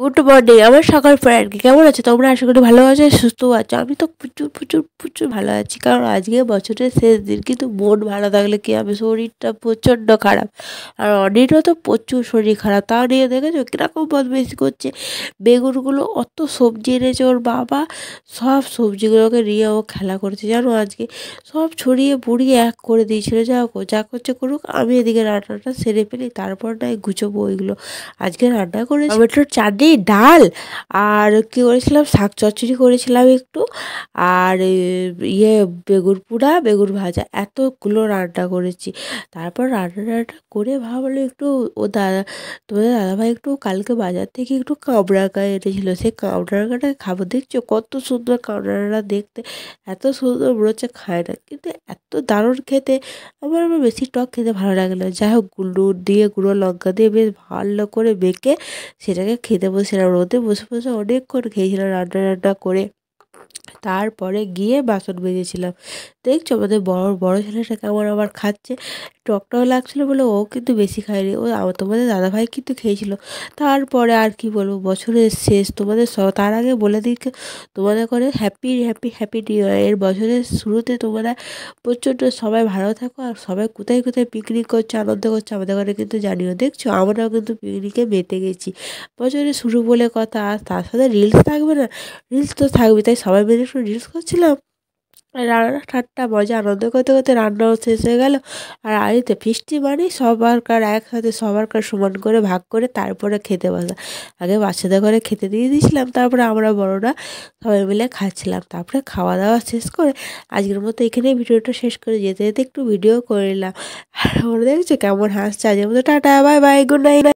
good morning আমার সকাল ফ্রেন্ডকে কেমন আছো তোমরা আশা করি ভালো আছো সুস্থ আছো আমি তো প্রচুর প্রচুর প্রচুর ভালো আছি কারণ আজকে বছরের শেষ দিন কিন্তু মন ভালো থাকলে কী হবে শরীরটা প্রচণ্ড খারাপ আর অনিরও তো প্রচুর শরীর খারাপ তা নিয়ে দেখেছো কীরকম বেশি করছে বেগুনগুলো অত সবজি এনেছে ওর বাবা সব সবজিগুলোকে নিয়ে ও খেলা করেছে জানো আজকে সব ছড়িয়ে পুড়িয়ে এক করে দিয়েছিল যা যা করছে করুক আমি এদিকে রান্নাটা সেরে ফেলি তারপর নয় গুছবো ওইগুলো আজকে রান্না করেছি টমেটোর চাটনি ভাতে ডাল আর কী করেছিলাম শাক চচ্চড়ি করেছিলাম একটু আর ইয়ে বেগুন পুড়া বেগুন ভাজা এতগুলো রান্না করেছি তারপর রান্না টান্না করে ভাবলো একটু ও দাদা তোমাদের দাদাভাই একটু কালকে বাজার থেকে একটু কামরাঙা সে সেই কামরাঙাটা খাবো দেখছো কত সুন্দর কামরাঙা দেখতে এত সুন্দর মনে হচ্ছে খায় না কিন্তু এত দারুণ খেতে আমার আমার বেশি টক খেতে ভালো লাগে না যাই হোক গুঁড়ো দিয়ে গুঁড়ো লঙ্কা দিয়ে বেশ ভালো করে বেঁকে সেটাকে খেতে বসে রোদে বসে বসে অনেকক্ষণ খেয়েছিলাম রান্না টান্না করে তারপরে গিয়ে বাসন বেজেছিলাম দেখছো আমাদের বড় বড় ছেলেটা কেমন আবার খাচ্ছে টকটক লাগছিলো বলে ও কিন্তু বেশি খায়নি ও তোমাদের দাদাভাই কিন্তু খেয়েছিল তারপরে আর কি বলবো বছরের শেষ তোমাদের স তার আগে বলে দিই তোমাদের করে হ্যাপি হ্যাপি হ্যাপি নিউ এর বছরের শুরুতে তোমরা প্রচণ্ড সবাই ভালো থাকো আর সবাই কোথায় কোথায় পিকনিক করছো আনন্দ করছো আমাদের ঘরে কিন্তু জানিও দেখছো আমরাও কিন্তু পিকনিকে মেতে গেছি বছরের শুরু বলে কথা আর তার সাথে রিলস থাকবে না রিলস তো থাকবে তাই সবাই মিলে রিলস করছিলাম রান্না ঠাট্টা মজা আনন্দ করতে করতে রান্নাও শেষ হয়ে গেলো আর আড়িতে ফিস্টি মানে সবার কার একসাথে সবার কার সমান করে ভাগ করে তারপরে খেতে বসা আগে বাচ্চাদের ঘরে খেতে দিয়ে দিয়েছিলাম তারপরে আমরা বড়রা সবাই মিলে খাচ্ছিলাম তারপরে খাওয়া দাওয়া শেষ করে আজকের মতো এখানে ভিডিওটা শেষ করে যেতে যেতে একটু ভিডিও করে নিলাম আর মনে দেখছো কেমন হাসছে আজকের মতো tata bye bye good night